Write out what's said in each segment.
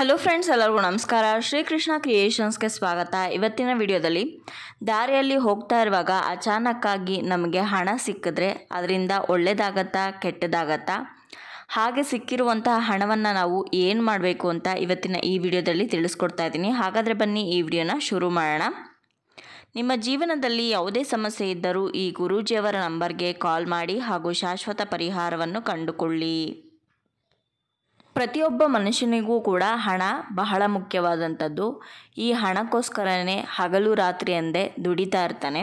hello friends ಎಲ್ಲರಿಗೂ ನಮಸ್ಕಾರ ಶ್ರೀಕೃಷ್ಣ ಕ್ರಿಯೇಷನ್ಸ್ಗೆ ಸ್ವಾಗತ ಇವತ್ತಿನ ವಿಡಿಯೋದಲ್ಲಿ ದಾರಿಯಲ್ಲಿ ಹೋಗ್ತಾ ಇರುವಾಗ ಅಚಾನಕ್ಕಾಗಿ ನಮಗೆ ಹಣ ಸಿಕ್ಕಿದ್ರೆ ಅದರಿಂದ ಒಳ್ಳೆಯದಾಗತ್ತಾ ಕೆಟ್ಟದಾಗತ್ತಾ ಹಾಗೆ ಸಿಕ್ಕಿರುವಂತಹ ಹಣವನ್ನು ನಾವು ಏನು ಮಾಡಬೇಕು ಅಂತ ಇವತ್ತಿನ ಈ ವಿಡಿಯೋದಲ್ಲಿ ತಿಳಿಸ್ಕೊಡ್ತಾ ಇದ್ದೀನಿ ಹಾಗಾದರೆ ಬನ್ನಿ ಈ ವಿಡಿಯೋನ ಶುರು ಮಾಡೋಣ ನಿಮ್ಮ ಜೀವನದಲ್ಲಿ ಯಾವುದೇ ಸಮಸ್ಯೆ ಇದ್ದರೂ ಈ ಗುರೂಜಿಯವರ ನಂಬರ್ಗೆ ಕಾಲ್ ಮಾಡಿ ಹಾಗೂ ಶಾಶ್ವತ ಪರಿಹಾರವನ್ನು ಕಂಡುಕೊಳ್ಳಿ ಪ್ರತಿಯೊಬ್ಬ ಮನುಷ್ಯನಿಗೂ ಕೂಡ ಹಣ ಬಹಳ ಮುಖ್ಯವಾದಂಥದ್ದು ಈ ಹಣಕ್ಕೋಸ್ಕರನೇ ಹಗಲು ರಾತ್ರಿ ಎಂದೇ ದುಡಿತಾ ಇರ್ತಾನೆ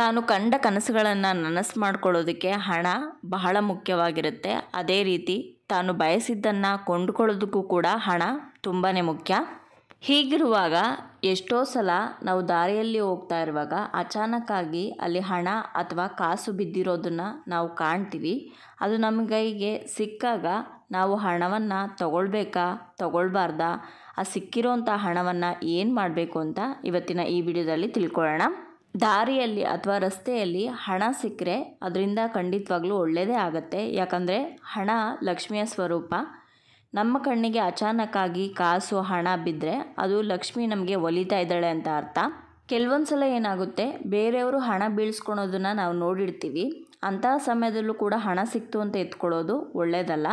ತಾನು ಕಂಡ ಕನಸುಗಳನ್ನು ನನಸು ಮಾಡ್ಕೊಳ್ಳೋದಕ್ಕೆ ಹಣ ಬಹಳ ಮುಖ್ಯವಾಗಿರುತ್ತೆ ಅದೇ ರೀತಿ ತಾನು ಬಯಸಿದ್ದನ್ನು ಕೊಂಡುಕೊಳ್ಳೋದಕ್ಕೂ ಕೂಡ ಹಣ ತುಂಬಾ ಮುಖ್ಯ ಹೀಗಿರುವಾಗ ಎಷ್ಟೋ ಸಲ ನಾವು ದಾರಿಯಲ್ಲಿ ಹೋಗ್ತಾ ಇರುವಾಗ ಅಚಾನಕ್ಕಾಗಿ ಅಲ್ಲಿ ಹಣ ಅಥವಾ ಕಾಸು ಬಿದ್ದಿರೋದನ್ನು ನಾವು ಕಾಣ್ತೀವಿ ಅದು ನಮಗೈಗೆ ಸಿಕ್ಕಾಗ ನಾವು ಹಣವನ್ನು ತಗೊಳ್ಬೇಕಾ ತಗೊಳ್ಬಾರ್ದಾ ಆ ಸಿಕ್ಕಿರೋಂಥ ಹಣವನ್ನು ಏನು ಮಾಡಬೇಕು ಅಂತ ಇವತ್ತಿನ ಈ ವಿಡಿಯೋದಲ್ಲಿ ತಿಳ್ಕೊಳ್ಳೋಣ ದಾರಿಯಲ್ಲಿ ಅಥವಾ ರಸ್ತೆಯಲ್ಲಿ ಹಣ ಸಿಕ್ಕರೆ ಅದರಿಂದ ಖಂಡಿತವಾಗ್ಲೂ ಒಳ್ಳೆಯದೇ ಆಗುತ್ತೆ ಯಾಕಂದರೆ ಹಣ ಲಕ್ಷ್ಮಿಯ ಸ್ವರೂಪ ನಮ್ಮ ಕಣ್ಣಿಗೆ ಅಚಾನಕ್ಕಾಗಿ ಕಾಸು ಹಣ ಬಿದ್ದರೆ ಅದು ಲಕ್ಷ್ಮಿ ನಮಗೆ ಒಲಿತಾ ಇದ್ದಾಳೆ ಅಂತ ಅರ್ಥ ಕೆಲವೊಂದು ಸಲ ಏನಾಗುತ್ತೆ ಬೇರೆಯವರು ಹಣ ಬೀಳ್ಸ್ಕೊಳೋದನ್ನ ನಾವು ನೋಡಿರ್ತೀವಿ ಅಂಥ ಸಮಯದಲ್ಲೂ ಕೂಡ ಹಣ ಸಿಕ್ತು ಅಂತ ಎತ್ಕೊಳ್ಳೋದು ಒಳ್ಳೇದಲ್ಲ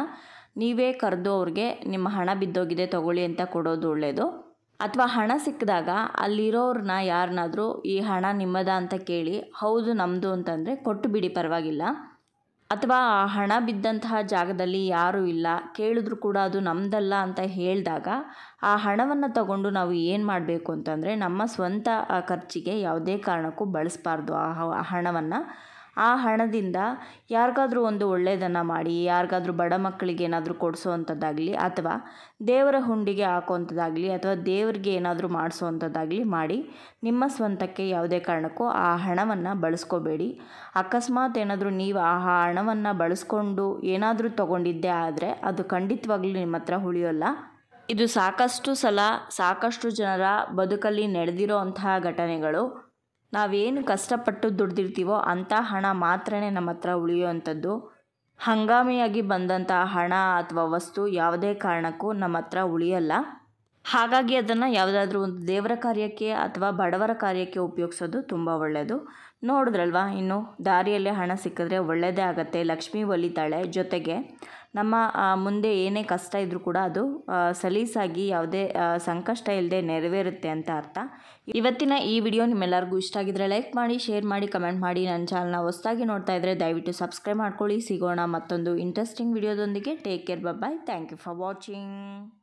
ನೀವೇ ಕರೆದು ಅವ್ರಿಗೆ ನಿಮ್ಮ ಹಣ ಬಿದ್ದೋಗಿದೆ ತಗೊಳ್ಳಿ ಅಂತ ಕೊಡೋದು ಒಳ್ಳೆಯದು ಅಥವಾ ಹಣ ಸಿಕ್ಕಿದಾಗ ಅಲ್ಲಿರೋರನ್ನ ಯಾರನ್ನಾದರೂ ಈ ಹಣ ನಿಮ್ಮದ ಅಂತ ಕೇಳಿ ಹೌದು ನಮ್ಮದು ಅಂತಂದರೆ ಕೊಟ್ಟು ಬಿಡಿ ಪರವಾಗಿಲ್ಲ ಅಥವಾ ಆ ಹಣ ಬಿದ್ದಂತಹ ಜಾಗದಲ್ಲಿ ಯಾರೂ ಇಲ್ಲ ಕೇಳಿದ್ರು ಕೂಡ ಅದು ನಮ್ಮದಲ್ಲ ಅಂತ ಹೇಳಿದಾಗ ಆ ಹಣವನ್ನು ತಗೊಂಡು ನಾವು ಏನು ಮಾಡಬೇಕು ಅಂತಂದರೆ ನಮ್ಮ ಸ್ವಂತ ಖರ್ಚಿಗೆ ಯಾವುದೇ ಕಾರಣಕ್ಕೂ ಬಳಸಬಾರ್ದು ಆ ಹಣವನ್ನು ಆ ಹಣದಿಂದ ಯಾರಿಗಾದರೂ ಒಂದು ಒಳ್ಳೆಯದನ್ನು ಮಾಡಿ ಯಾರಿಗಾದರೂ ಬಡ ಮಕ್ಕಳಿಗೆ ಏನಾದರೂ ಕೊಡಿಸೋವಂಥದ್ದಾಗಲಿ ಅಥವಾ ದೇವರ ಹುಂಡಿಗೆ ಹಾಕುವಂಥದ್ದಾಗಲಿ ಅಥವಾ ದೇವರಿಗೆ ಏನಾದರೂ ಮಾಡಿಸುವಂಥದ್ದಾಗಲಿ ಮಾಡಿ ನಿಮ್ಮ ಸ್ವಂತಕ್ಕೆ ಯಾವುದೇ ಕಾರಣಕ್ಕೂ ಆ ಹಣವನ್ನು ಬಳಸ್ಕೋಬೇಡಿ ಅಕಸ್ಮಾತ್ ಏನಾದರೂ ನೀವು ಆ ಹಣವನ್ನು ಬಳಸ್ಕೊಂಡು ಏನಾದರೂ ತಗೊಂಡಿದ್ದೆ ಆದರೆ ಅದು ಖಂಡಿತವಾಗ್ಲೂ ನಿಮ್ಮ ಹತ್ರ ಉಳಿಯೋಲ್ಲ ಇದು ಸಾಕಷ್ಟು ಸಲ ಸಾಕಷ್ಟು ಜನರ ಬದುಕಲ್ಲಿ ನಡೆದಿರೋ ಅಂತಹ ಘಟನೆಗಳು ನಾವೇನು ಕಷ್ಟಪಟ್ಟು ದುಡ್ದಿರ್ತೀವೋ ಅಂಥ ಹಣ ಮಾತ್ರನೇ ನಮ್ಮ ಹತ್ರ ಉಳಿಯುವಂಥದ್ದು ಹಂಗಾಮಿಯಾಗಿ ಬಂದಂಥ ಹಣ ಅಥವಾ ವಸ್ತು ಯಾವುದೇ ಕಾರಣಕ್ಕೂ ನಮ್ಮ ಹತ್ರ ಉಳಿಯಲ್ಲ ಹಾಗಾಗಿ ಅದನ್ನು ಯಾವುದಾದ್ರೂ ಒಂದು ದೇವರ ಕಾರ್ಯಕ್ಕೆ ಅಥವಾ ಬಡವರ ಕಾರ್ಯಕ್ಕೆ ಉಪಯೋಗಿಸೋದು ತುಂಬ ಒಳ್ಳೆಯದು ನೋಡಿದ್ರಲ್ವಾ ಇನ್ನು ದಾರಿಯಲ್ಲೇ ಹಣ ಸಿಕ್ಕಿದ್ರೆ ಒಳ್ಳೆಯದೇ ಆಗುತ್ತೆ ಲಕ್ಷ್ಮೀ ಒಲಿತಾಳೆ ಜೊತೆಗೆ ನಮ್ಮ ಮುಂದೆ ಏನೇ ಕಷ್ಟ ಇದ್ದರೂ ಕೂಡ ಅದು ಸಲೀಸಾಗಿ ಯಾವುದೇ ಸಂಕಷ್ಟ ಇಲ್ಲದೆ ನೆರವೇರುತ್ತೆ ಅಂತ ಅರ್ಥ ಇವತ್ತಿನ ಈ ವಿಡಿಯೋ ನಿಮ್ಮೆಲ್ಲರಿಗೂ ಇಷ್ಟ ಆಗಿದ್ರೆ ಲೈಕ್ ಮಾಡಿ ಶೇರ್ ಮಾಡಿ ಕಮೆಂಟ್ ಮಾಡಿ ನನ್ನ ಚಾನಲ್ನ ಹೊಸದಾಗಿ ನೋಡ್ತಾ ಇದ್ದರೆ ದಯವಿಟ್ಟು ಸಬ್ಸ್ಕ್ರೈಬ್ ಮಾಡ್ಕೊಳ್ಳಿ ಸಿಗೋಣ ಮತ್ತೊಂದು ಇಂಟ್ರೆಸ್ಟಿಂಗ್ ವಿಡಿಯೋದೊಂದಿಗೆ take care bye thank you for watching